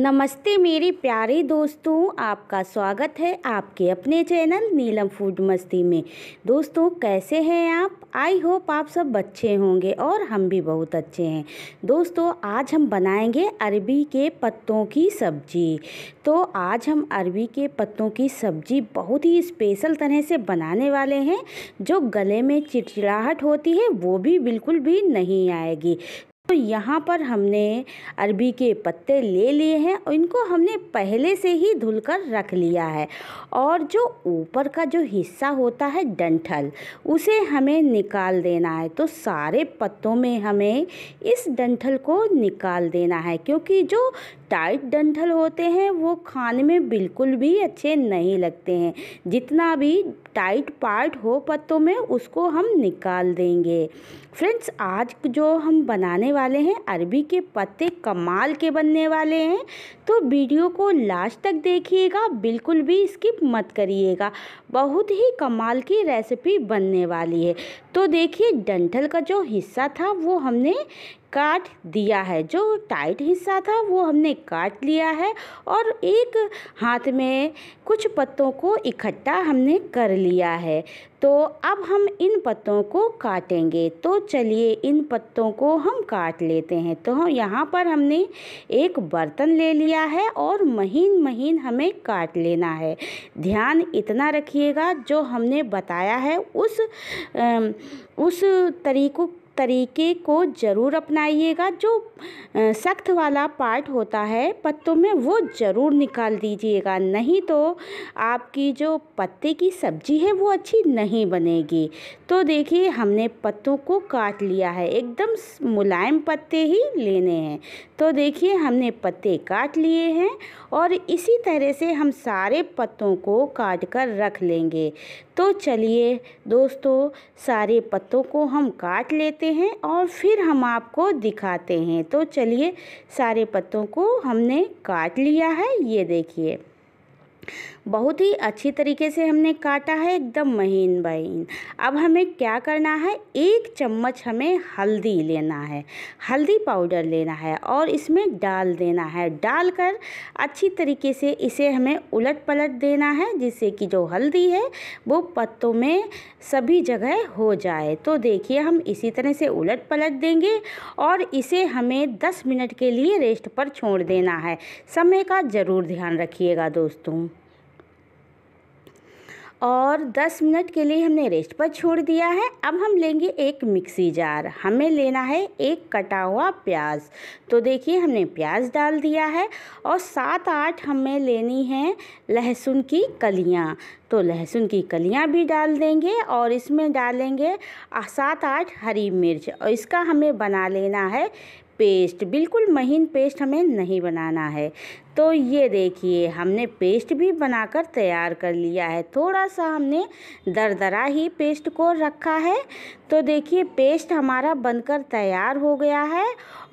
नमस्ते मेरी प्यारे दोस्तों आपका स्वागत है आपके अपने चैनल नीलम फूड मस्ती में दोस्तों कैसे हैं आप आई होप आप सब अच्छे होंगे और हम भी बहुत अच्छे हैं दोस्तों आज हम बनाएंगे अरबी के पत्तों की सब्जी तो आज हम अरबी के पत्तों की सब्जी बहुत ही स्पेशल तरह से बनाने वाले हैं जो गले में चिड़चिड़ाहट होती है वो भी बिल्कुल भी नहीं आएगी तो यहाँ पर हमने अरबी के पत्ते ले लिए हैं और इनको हमने पहले से ही धुल कर रख लिया है और जो ऊपर का जो हिस्सा होता है डंठल उसे हमें निकाल देना है तो सारे पत्तों में हमें इस डंठल को निकाल देना है क्योंकि जो टाइट डंठल होते हैं वो खाने में बिल्कुल भी अच्छे नहीं लगते हैं जितना भी टाइट पार्ट हो पत्तों में उसको हम निकाल देंगे फ्रेंड्स आज जो हम बनाने वाले हैं अरबी के पत्ते कमाल के बनने वाले हैं तो वीडियो को लास्ट तक देखिएगा बिल्कुल भी स्किप मत करिएगा बहुत ही कमाल की रेसिपी बनने वाली है तो देखिए डंठल का जो हिस्सा था वो हमने काट दिया है जो टाइट हिस्सा था वो हमने काट लिया है और एक हाथ में कुछ पत्तों को इकट्ठा हमने कर लिया है तो अब हम इन पत्तों को काटेंगे तो चलिए इन पत्तों को हम काट लेते हैं तो हम यहाँ पर हमने एक बर्तन ले लिया है और महीन महीन हमें काट लेना है ध्यान इतना रखिएगा जो हमने बताया है उस उस तरीक़ों तरीके को ज़रूर अपनाइएगा जो सख्त वाला पार्ट होता है पत्तों में वो ज़रूर निकाल दीजिएगा नहीं तो आपकी जो पत्ते की सब्जी है वो अच्छी नहीं बनेगी तो देखिए हमने पत्तों को काट लिया है एकदम मुलायम पत्ते ही लेने हैं तो देखिए हमने पत्ते काट लिए हैं और इसी तरह से हम सारे पत्तों को काट कर रख लेंगे तो चलिए दोस्तों सारे पत्तों को हम काट लेते लेते हैं और फिर हम आपको दिखाते हैं तो चलिए सारे पत्तों को हमने काट लिया है ये देखिए बहुत ही अच्छी तरीके से हमने काटा है एकदम महीन बहीन अब हमें क्या करना है एक चम्मच हमें हल्दी लेना है हल्दी पाउडर लेना है और इसमें डाल देना है डालकर अच्छी तरीके से इसे हमें उलट पलट देना है जिससे कि जो हल्दी है वो पत्तों में सभी जगह हो जाए तो देखिए हम इसी तरह से उलट पलट देंगे और इसे हमें दस मिनट के लिए रेस्ट पर छोड़ देना है समय का ज़रूर ध्यान रखिएगा दोस्तों और 10 मिनट के लिए हमने रेस्ट पर छोड़ दिया है अब हम लेंगे एक मिक्सी जार हमें लेना है एक कटा हुआ प्याज तो देखिए हमने प्याज डाल दिया है और सात आठ हमें लेनी है लहसुन की कलियाँ तो लहसुन की कलियाँ भी डाल देंगे और इसमें डालेंगे सात आठ हरी मिर्च और इसका हमें बना लेना है पेस्ट बिल्कुल महीन पेस्ट हमें नहीं बनाना है तो ये देखिए हमने पेस्ट भी बनाकर तैयार कर लिया है थोड़ा सा हमने दरदरा ही पेस्ट को रखा है तो देखिए पेस्ट हमारा बनकर तैयार हो गया है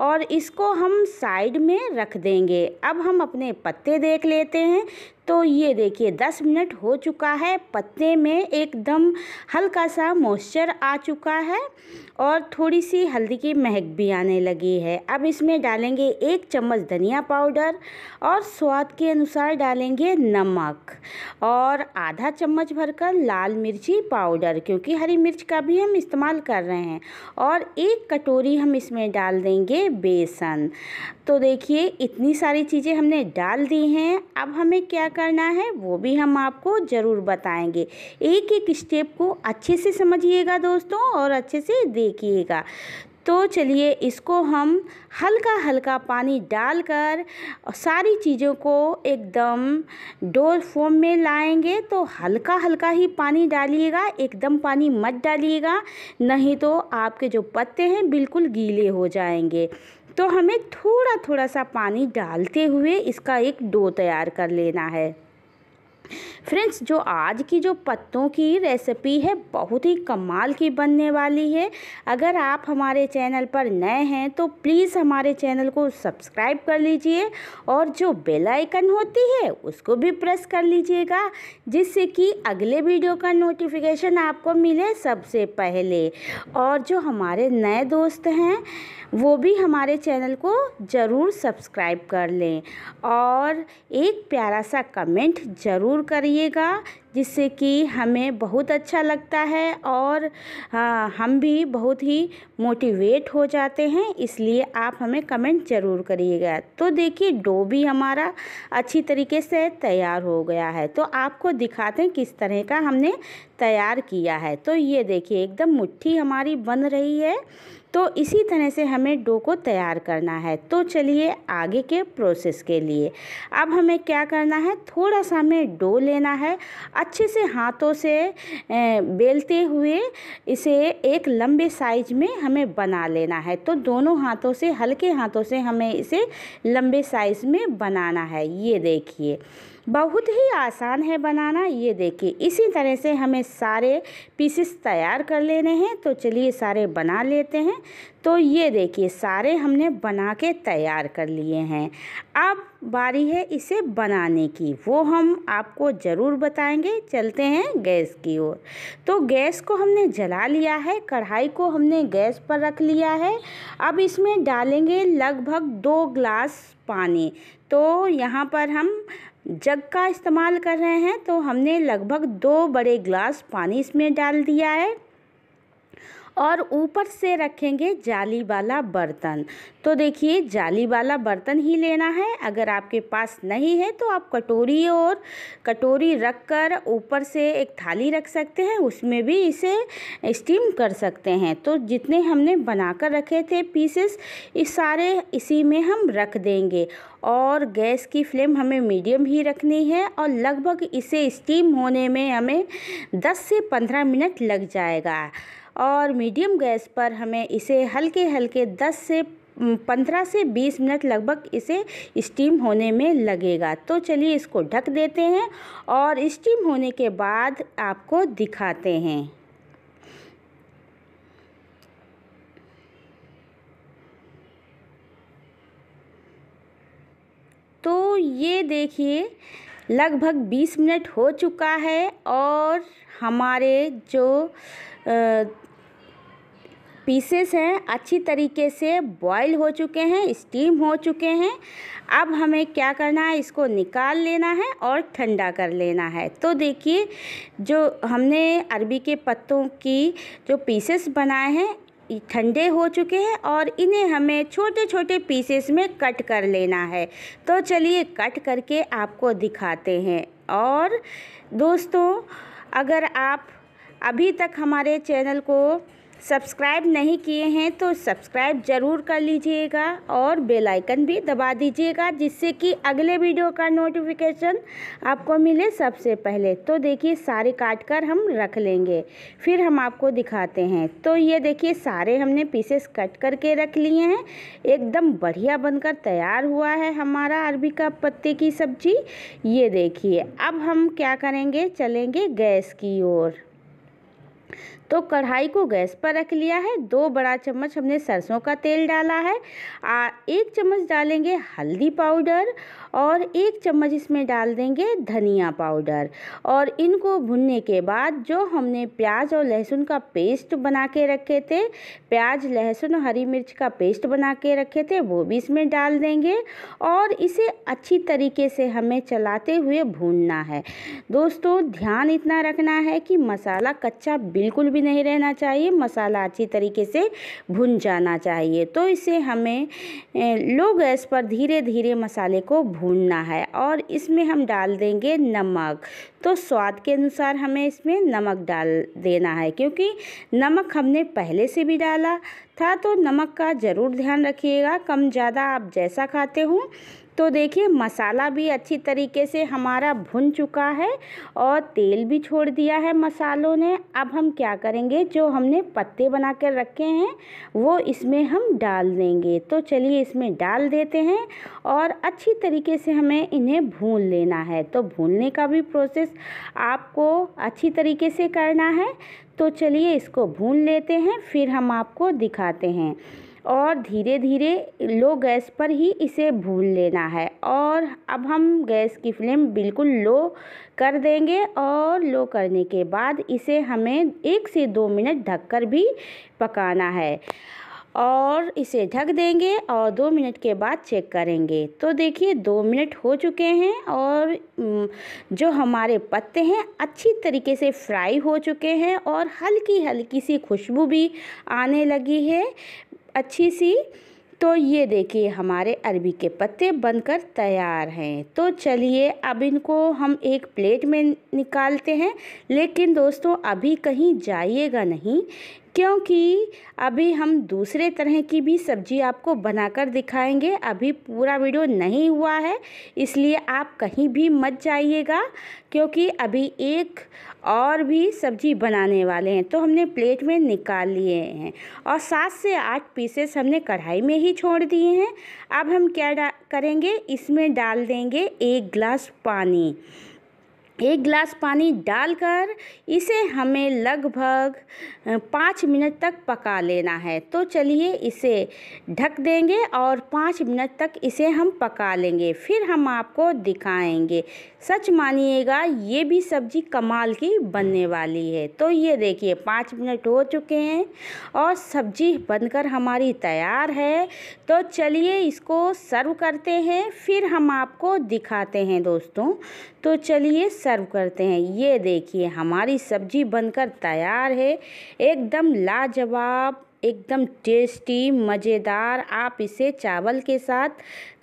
और इसको हम साइड में रख देंगे अब हम अपने पत्ते देख लेते हैं तो ये देखिए 10 मिनट हो चुका है पत्ते में एकदम हल्का सा मॉइस्चर आ चुका है और थोड़ी सी हल्दी की महक भी आने लगी है अब इसमें डालेंगे एक चम्मच धनिया पाउडर और और स्वाद के अनुसार डालेंगे नमक और आधा चम्मच भरकर लाल मिर्ची पाउडर क्योंकि हरी मिर्च का भी हम इस्तेमाल कर रहे हैं और एक कटोरी हम इसमें डाल देंगे बेसन तो देखिए इतनी सारी चीज़ें हमने डाल दी हैं अब हमें क्या करना है वो भी हम आपको ज़रूर बताएंगे एक एक स्टेप को अच्छे से समझिएगा दोस्तों और अच्छे से देखिएगा तो चलिए इसको हम हल्का हल्का पानी डालकर सारी चीज़ों को एकदम डोर फोम में लाएंगे तो हल्का हल्का ही पानी डालिएगा एकदम पानी मत डालिएगा नहीं तो आपके जो पत्ते हैं बिल्कुल गीले हो जाएंगे तो हमें थोड़ा थोड़ा सा पानी डालते हुए इसका एक डो तैयार कर लेना है फ्रेंड्स जो आज की जो पत्तों की रेसिपी है बहुत ही कमाल की बनने वाली है अगर आप हमारे चैनल पर नए हैं तो प्लीज़ हमारे चैनल को सब्सक्राइब कर लीजिए और जो बेल आइकन होती है उसको भी प्रेस कर लीजिएगा जिससे कि अगले वीडियो का नोटिफिकेशन आपको मिले सबसे पहले और जो हमारे नए दोस्त हैं वो भी हमारे चैनल को ज़रूर सब्सक्राइब कर लें और एक प्यारा सा कमेंट ज़रूर ज़रूर करिएगा जिससे कि हमें बहुत अच्छा लगता है और हम भी बहुत ही मोटिवेट हो जाते हैं इसलिए आप हमें कमेंट ज़रूर करिएगा तो देखिए डो भी हमारा अच्छी तरीके से तैयार हो गया है तो आपको दिखाते हैं किस तरह का हमने तैयार किया है तो ये देखिए एकदम मुट्ठी हमारी बन रही है तो इसी तरह से हमें डो को तैयार करना है तो चलिए आगे के प्रोसेस के लिए अब हमें क्या करना है थोड़ा सा हमें डो लेना है अच्छे से हाथों से बेलते हुए इसे एक लंबे साइज में हमें बना लेना है तो दोनों हाथों से हल्के हाथों से हमें इसे लंबे साइज में बनाना है ये देखिए बहुत ही आसान है बनाना ये देखिए इसी तरह से हमें सारे पीसेस तैयार कर लेने हैं तो चलिए सारे बना लेते हैं तो ये देखिए सारे हमने बना के तैयार कर लिए हैं अब बारी है इसे बनाने की वो हम आपको ज़रूर बताएंगे चलते हैं गैस की ओर तो गैस को हमने जला लिया है कढ़ाई को हमने गैस पर रख लिया है अब इसमें डालेंगे लगभग दो ग्लास पानी तो यहाँ पर हम जग का इस्तेमाल कर रहे हैं तो हमने लगभग दो बड़े ग्लास पानी इसमें डाल दिया है और ऊपर से रखेंगे जाली वाला बर्तन तो देखिए जाली वाला बर्तन ही लेना है अगर आपके पास नहीं है तो आप कटोरी और कटोरी रख कर ऊपर से एक थाली रख सकते हैं उसमें भी इसे स्टीम कर सकते हैं तो जितने हमने बनाकर रखे थे पीसेस इस सारे इसी में हम रख देंगे और गैस की फ्लेम हमें मीडियम ही रखनी है और लगभग इसे स्टीम होने में हमें 10 से 15 मिनट लग जाएगा और मीडियम गैस पर हमें इसे हल्के हल्के 10 से पंद्रह से बीस मिनट लगभग इसे स्टीम होने में लगेगा तो चलिए इसको ढक देते हैं और स्टीम होने के बाद आपको दिखाते हैं तो ये देखिए लगभग 20 मिनट हो चुका है और हमारे जो पीसेस हैं अच्छी तरीके से बॉईल हो चुके हैं स्टीम हो चुके हैं अब हमें क्या करना है इसको निकाल लेना है और ठंडा कर लेना है तो देखिए जो हमने अरबी के पत्तों की जो पीसेस बनाए हैं ठंडे हो चुके हैं और इन्हें हमें छोटे छोटे पीसेस में कट कर लेना है तो चलिए कट करके आपको दिखाते हैं और दोस्तों अगर आप अभी तक हमारे चैनल को सब्सक्राइब नहीं किए हैं तो सब्सक्राइब ज़रूर कर लीजिएगा और बेल आइकन भी दबा दीजिएगा जिससे कि अगले वीडियो का नोटिफिकेशन आपको मिले सबसे पहले तो देखिए सारे काट कर हम रख लेंगे फिर हम आपको दिखाते हैं तो ये देखिए सारे हमने पीसेस कट करके रख लिए हैं एकदम बढ़िया बनकर तैयार हुआ है हमारा अरबी का पत्ते की सब्जी ये देखिए अब हम क्या करेंगे चलेंगे गैस की ओर तो कढ़ाई को गैस पर रख लिया है दो बड़ा चम्मच हमने सरसों का तेल डाला है आ, एक चम्मच डालेंगे हल्दी पाउडर और एक चम्मच इसमें डाल देंगे धनिया पाउडर और इनको भुनने के बाद जो हमने प्याज और लहसुन का पेस्ट बना के रखे थे प्याज लहसुन और हरी मिर्च का पेस्ट बना के रखे थे वो भी इसमें डाल देंगे और इसे अच्छी तरीके से हमें चलाते हुए भूनना है दोस्तों ध्यान इतना रखना है कि मसाला कच्चा बिल्कुल भी नहीं रहना चाहिए मसाला अच्छी तरीके से भुन जाना चाहिए तो इसे हमें लो गैस पर धीरे धीरे मसाले को भूनना है और इसमें हम डाल देंगे नमक तो स्वाद के अनुसार हमें इसमें नमक डाल देना है क्योंकि नमक हमने पहले से भी डाला था तो नमक का ज़रूर ध्यान रखिएगा कम ज़्यादा आप जैसा खाते हो तो देखिए मसाला भी अच्छी तरीके से हमारा भुन चुका है और तेल भी छोड़ दिया है मसालों ने अब हम क्या करेंगे जो हमने पत्ते बना कर रखे हैं वो इसमें हम डाल देंगे तो चलिए इसमें डाल देते हैं और अच्छी तरीके से हमें इन्हें भून लेना है तो भूनने का भी प्रोसेस आपको अच्छी तरीके से करना है तो चलिए इसको भून लेते हैं फिर हम आपको दिखाते हैं और धीरे धीरे लो गैस पर ही इसे भून लेना है और अब हम गैस की फ्लेम बिल्कुल लो कर देंगे और लो करने के बाद इसे हमें एक से दो मिनट ढककर भी पकाना है और इसे ढक देंगे और दो मिनट के बाद चेक करेंगे तो देखिए दो मिनट हो चुके हैं और जो हमारे पत्ते हैं अच्छी तरीके से फ्राई हो चुके हैं और हल्की हल्की सी खुशबू भी आने लगी है अच्छी सी तो ये देखिए हमारे अरबी के पत्ते बनकर तैयार हैं तो चलिए अब इनको हम एक प्लेट में निकालते हैं लेकिन दोस्तों अभी कहीं जाइएगा नहीं क्योंकि अभी हम दूसरे तरह की भी सब्जी आपको बनाकर दिखाएंगे अभी पूरा वीडियो नहीं हुआ है इसलिए आप कहीं भी मत जाइएगा क्योंकि अभी एक और भी सब्जी बनाने वाले हैं तो हमने प्लेट में निकाल लिए हैं और सात से आठ पीसेस हमने कढ़ाई में ही छोड़ दिए हैं अब हम क्या करेंगे इसमें डाल देंगे एक ग्लास पानी एक गिलास पानी डालकर इसे हमें लगभग पाँच मिनट तक पका लेना है तो चलिए इसे ढक देंगे और पाँच मिनट तक इसे हम पका लेंगे फिर हम आपको दिखाएंगे सच मानिएगा ये भी सब्जी कमाल की बनने वाली है तो ये देखिए पाँच मिनट हो चुके हैं और सब्जी बनकर हमारी तैयार है तो चलिए इसको सर्व करते हैं फिर हम आपको दिखाते हैं दोस्तों तो चलिए सर्व करते हैं ये देखिए हमारी सब्जी बनकर तैयार है एकदम लाजवाब एकदम टेस्टी मज़ेदार आप इसे चावल के साथ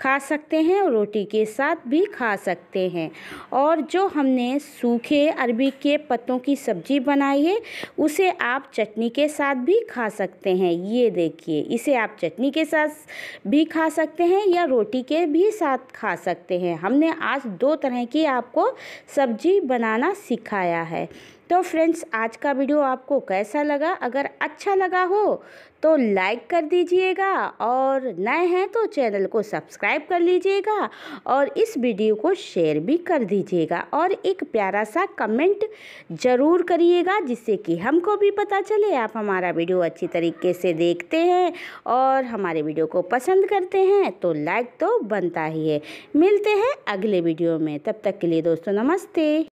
खा सकते हैं और रोटी के साथ भी खा सकते हैं और जो हमने सूखे अरबी के पत्तों की सब्ज़ी बनाई है उसे आप चटनी के साथ भी खा सकते हैं ये देखिए इसे आप चटनी के साथ भी खा सकते हैं या रोटी के भी साथ खा सकते हैं हमने आज दो तरह की आपको सब्ज़ी बनाना सिखाया है तो फ्रेंड्स आज का वीडियो आपको कैसा लगा अगर अच्छा लगा हो तो लाइक कर दीजिएगा और नए हैं तो चैनल को सब्सक्राइब कर लीजिएगा और इस वीडियो को शेयर भी कर दीजिएगा और एक प्यारा सा कमेंट ज़रूर करिएगा जिससे कि हमको भी पता चले आप हमारा वीडियो अच्छी तरीके से देखते हैं और हमारे वीडियो को पसंद करते हैं तो लाइक तो बनता ही है मिलते हैं अगले वीडियो में तब तक के लिए दोस्तों नमस्ते